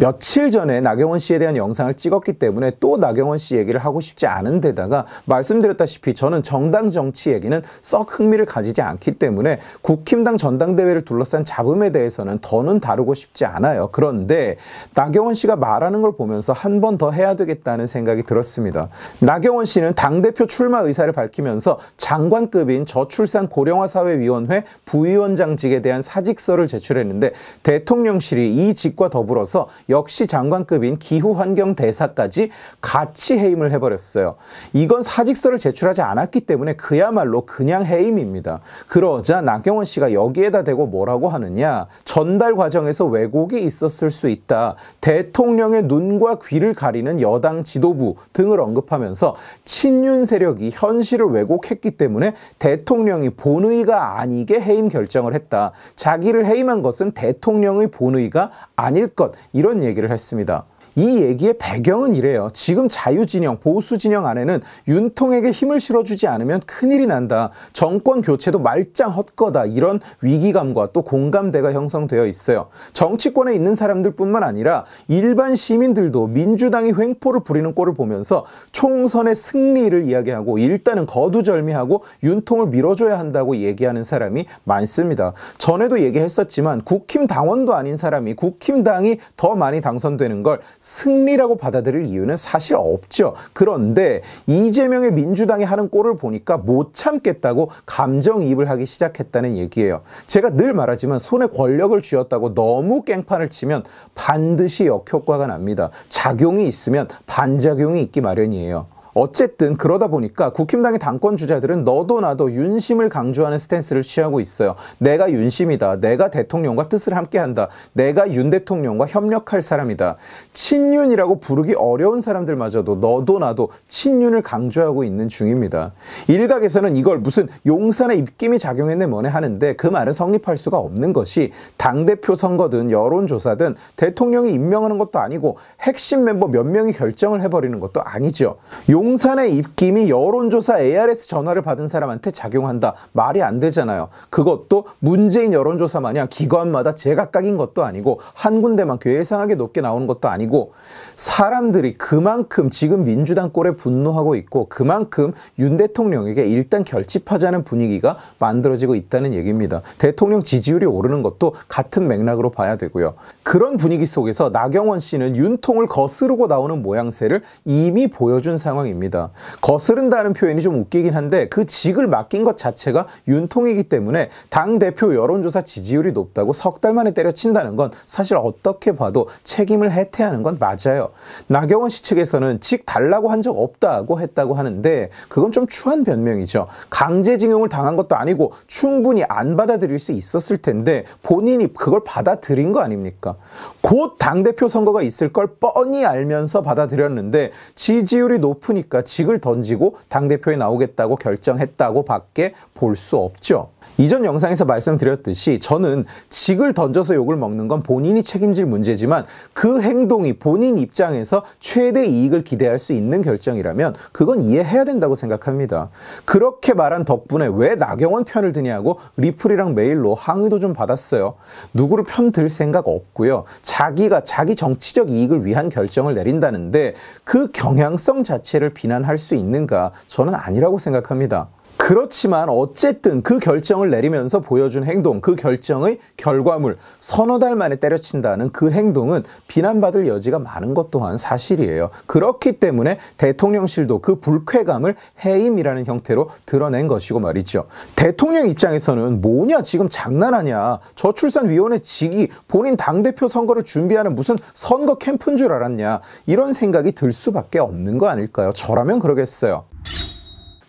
며칠 전에 나경원 씨에 대한 영상을 찍었기 때문에 또 나경원 씨 얘기를 하고 싶지 않은 데다가 말씀드렸다시피 저는 정당 정치 얘기는 썩 흥미를 가지지 않기 때문에 국힘당 전당대회를 둘러싼 잡음에 대해서는 더는 다루고 싶지 않아요. 그런데 나경원 씨가 말하는 걸 보면서 한 번 더 해야 되겠다는 생각이 들었습니다. 나경원 씨는 당대표 출마 의사를 밝히면서 장관급인 저출산 고령화사회위원회 부위원장직에 대한 사직서를 제출했는데 대통령실이 이 직과 더불어서 역시 장관급인 기후환경대사까지 같이 해임을 해버렸어요. 이건 사직서를 제출하지 않았기 때문에 그야말로 그냥 해임입니다. 그러자 나경원 씨가 여기에다 대고 뭐라고 하느냐. 전달 과정에서 왜곡이 있었을 수 있다. 대통령의 눈과 귀를 가리는 여당 지도부 등을 언급하면서 친윤 세력이 현실을 왜곡했기 때문에 대통령이 본의가 아니게 해임 결정을 했다. 자기를 해임한 것은 대통령의 본의가 아닐 것. 이런 얘기를 했습니다. 이 얘기의 배경은 이래요. 지금 자유진영, 보수진영 안에는 윤통에게 힘을 실어주지 않으면 큰일이 난다. 정권 교체도 말짱 헛거다. 이런 위기감과 또 공감대가 형성되어 있어요. 정치권에 있는 사람들뿐만 아니라 일반 시민들도 민주당이 횡포를 부리는 꼴을 보면서 총선의 승리를 이야기하고 일단은 거두절미하고 윤통을 밀어줘야 한다고 얘기하는 사람이 많습니다. 전에도 얘기했었지만 국힘 당원도 아닌 사람이 국힘당이 더 많이 당선되는 걸 승리라고 받아들일 이유는 사실 없죠. 그런데 이재명의 민주당이 하는 꼴을 보니까 못 참겠다고 감정이입을 하기 시작했다는 얘기예요. 제가 늘 말하지만 손에 권력을 쥐었다고 너무 깽판을 치면 반드시 역효과가 납니다. 작용이 있으면 반작용이 있기 마련이에요. 어쨌든 그러다 보니까 국힘당의 당권 주자들은 너도 나도 윤심을 강조하는 스탠스를 취하고 있어요. 내가 윤심이다. 내가 대통령과 뜻을 함께한다. 내가 윤 대통령과 협력할 사람이다. 친윤이라고 부르기 어려운 사람들마저도 너도 나도 친윤을 강조하고 있는 중입니다. 일각에서는 이걸 무슨 용산의 입김이 작용했네 뭐네 하는데 그 말은 성립할 수가 없는 것이 당대표 선거든 여론조사든 대통령이 임명하는 것도 아니고 핵심 멤버 몇 명이 결정을 해버리는 것도 아니죠. 용산의 입김이 여론조사 ARS 전화를 받은 사람한테 작용한다. 말이 안 되잖아요. 그것도 문재인 여론조사 마냥 기관마다 제각각인 것도 아니고 한 군데만 괴상하게 높게 나오는 것도 아니고 사람들이 그만큼 지금 민주당 꼴에 분노하고 있고 그만큼 윤 대통령에게 일단 결집하자는 분위기가 만들어지고 있다는 얘기입니다. 대통령 지지율이 오르는 것도 같은 맥락으로 봐야 되고요. 그런 분위기 속에서 나경원 씨는 윤통을 거스르고 나오는 모양새를 이미 보여준 상황입니다. 윤통입니다. 거스른다는 표현이 좀 웃기긴 한데 그 직을 맡긴 것 자체가 윤통이기 때문에 당대표 여론조사 지지율이 높다고 석 달 만에 때려친다는 건 사실 어떻게 봐도 책임을 해태하는 건 맞아요. 나경원 씨 측에서는 직 달라고 한 적 없다고 했다고 하는데 그건 좀 추한 변명이죠. 강제징용을 당한 것도 아니고 충분히 안 받아들일 수 있었을 텐데 본인이 그걸 받아들인 거 아닙니까? 곧 당대표 선거가 있을 걸 뻔히 알면서 받아들였는데 지지율이 높으니 그러니까 직을 던지고 당대표에 나오겠다고 결정했다고 밖에 볼 수 없죠. 이전 영상에서 말씀드렸듯이 저는 직을 던져서 욕을 먹는 건 본인이 책임질 문제지만 그 행동이 본인 입장에서 최대 이익을 기대할 수 있는 결정이라면 그건 이해해야 된다고 생각합니다. 그렇게 말한 덕분에 왜 나경원 편을 드냐고 리플이랑 메일로 항의도 좀 받았어요. 누구를 편 들 생각 없고요. 자기가 자기 정치적 이익을 위한 결정을 내린다는데 그 경향성 자체를 비난할 수 있는가 저는 아니라고 생각합니다. 그렇지만 어쨌든 그 결정을 내리면서 보여준 행동, 그 결정의 결과물, 서너 달 만에 때려친다는 그 행동은 비난받을 여지가 많은 것 또한 사실이에요. 그렇기 때문에 대통령실도 그 불쾌감을 해임이라는 형태로 드러낸 것이고 말이죠. 대통령 입장에서는 뭐냐 지금 장난하냐 저출산위원회 직위 본인 당대표 선거를 준비하는 무슨 선거 캠프인 줄 알았냐 이런 생각이 들 수밖에 없는 거 아닐까요? 저라면 그러겠어요.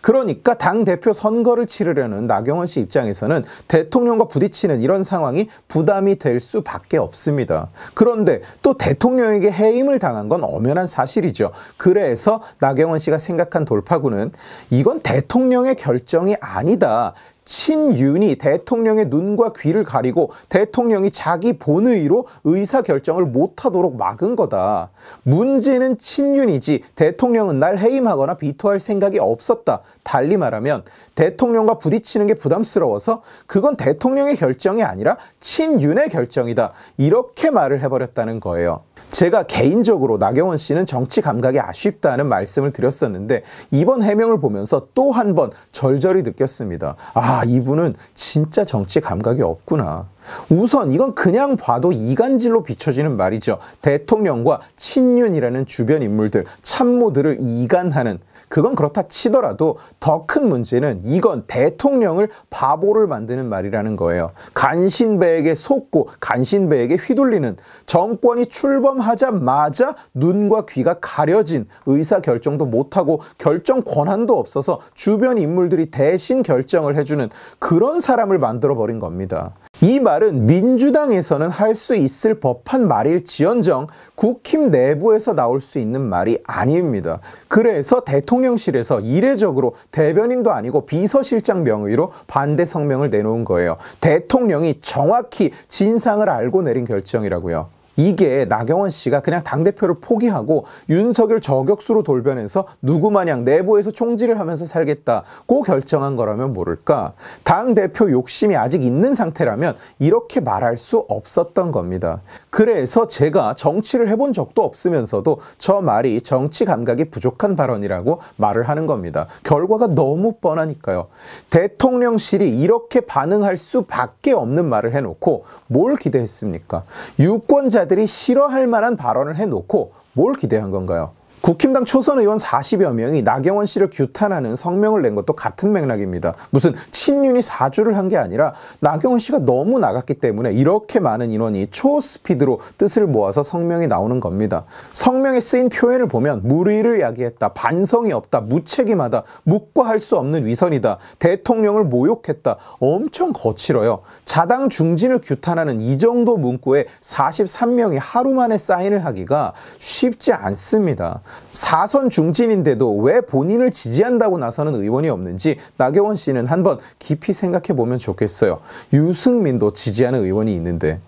그러니까 당 대표 선거를 치르려는 나경원 씨 입장에서는 대통령과 부딪히는 이런 상황이 부담이 될 수밖에 없습니다. 그런데 또 대통령에게 해임을 당한 건 엄연한 사실이죠. 그래서 나경원 씨가 생각한 돌파구는 이건 대통령의 결정이 아니다. 친윤이 대통령의 눈과 귀를 가리고 대통령이 자기 본의로 의사결정을 못하도록 막은 거다. 문제는 친윤이지 대통령은 날 해임하거나 비토할 생각이 없었다. 달리 말하면 대통령과 부딪히는 게 부담스러워서 그건 대통령의 결정이 아니라 친윤의 결정이다. 이렇게 말을 해버렸다는 거예요. 제가 개인적으로 나경원 씨는 정치 감각이 아쉽다는 말씀을 드렸었는데 이번 해명을 보면서 또 한 번 절절히 느꼈습니다. 아, 이분은 진짜 정치 감각이 없구나. 우선 이건 그냥 봐도 이간질로 비춰지는 말이죠. 대통령과 친윤이라는 주변 인물들, 참모들을 이간하는 그건 그렇다 치더라도 더 큰 문제는 이건 대통령을 바보를 만드는 말이라는 거예요. 간신배에게 속고 간신배에게 휘둘리는 정권이 출범하자마자 눈과 귀가 가려진 의사결정도 못하고 결정 권한도 없어서 주변 인물들이 대신 결정을 해주는 그런 사람을 만들어버린 겁니다. 이 말은 민주당에서는 할 수 있을 법한 말일지언정 국힘 내부에서 나올 수 있는 말이 아닙니다. 그래서 대통령실에서 이례적으로 대변인도 아니고 비서실장 명의로 반대 성명을 내놓은 거예요. 대통령이 정확히 진상을 알고 내린 결정이라고요. 이게 나경원 씨가 그냥 당대표를 포기하고 윤석열 저격수로 돌변해서 누구마냥 내부에서 총질을 하면서 살겠다고 결정한 거라면 모를까. 당대표 욕심이 아직 있는 상태라면 이렇게 말할 수 없었던 겁니다. 그래서 제가 정치를 해본 적도 없으면서도 저 말이 정치 감각이 부족한 발언이라고 말을 하는 겁니다. 결과가 너무 뻔하니까요. 대통령실이 이렇게 반응할 수밖에 없는 말을 해놓고 뭘 기대했습니까? 유권자들이 싫어할 만한 발언을 해놓고 뭘 기대한 건가요? 국힘당 초선 의원 40여 명이 나경원 씨를 규탄하는 성명을 낸 것도 같은 맥락입니다. 무슨 친윤이 사주를 한 게 아니라 나경원 씨가 너무 나갔기 때문에 이렇게 많은 인원이 초스피드로 뜻을 모아서 성명이 나오는 겁니다. 성명에 쓰인 표현을 보면 무리를 야기했다, 반성이 없다, 무책임하다, 묵과할 수 없는 위선이다, 대통령을 모욕했다, 엄청 거칠어요. 자당 중진을 규탄하는 이 정도 문구에 43명이 하루 만에 사인을 하기가 쉽지 않습니다. 사선 중진인데도 왜 본인을 지지한다고 나서는 의원이 없는지 나경원 씨는 한번 깊이 생각해 보면 좋겠어요. 유승민도 지지하는 의원이 있는데.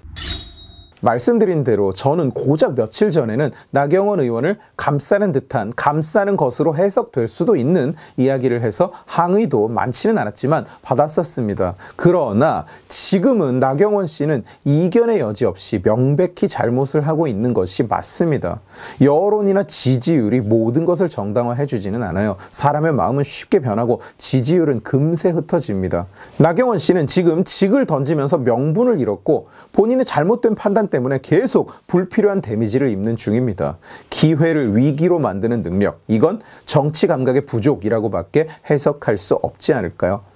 말씀드린 대로 저는 고작 며칠 전에는 나경원 의원을 감싸는 듯한 감싸는 것으로 해석될 수도 있는 이야기를 해서 항의도 많지는 않았지만 받았었습니다. 그러나 지금은 나경원 씨는 이견의 여지 없이 명백히 잘못을 하고 있는 것이 맞습니다. 여론이나 지지율이 모든 것을 정당화해 주지는 않아요. 사람의 마음은 쉽게 변하고 지지율은 금세 흩어집니다. 나경원 씨는 지금 직을 던지면서 명분을 잃었고 본인의 잘못된 판단 때문에 계속 불필요한 데미지를 입는 중입니다. 기회를 위기로 만드는 능력, 이건 정치 감각의 부족이라고밖에 해석할 수 없지 않을까요?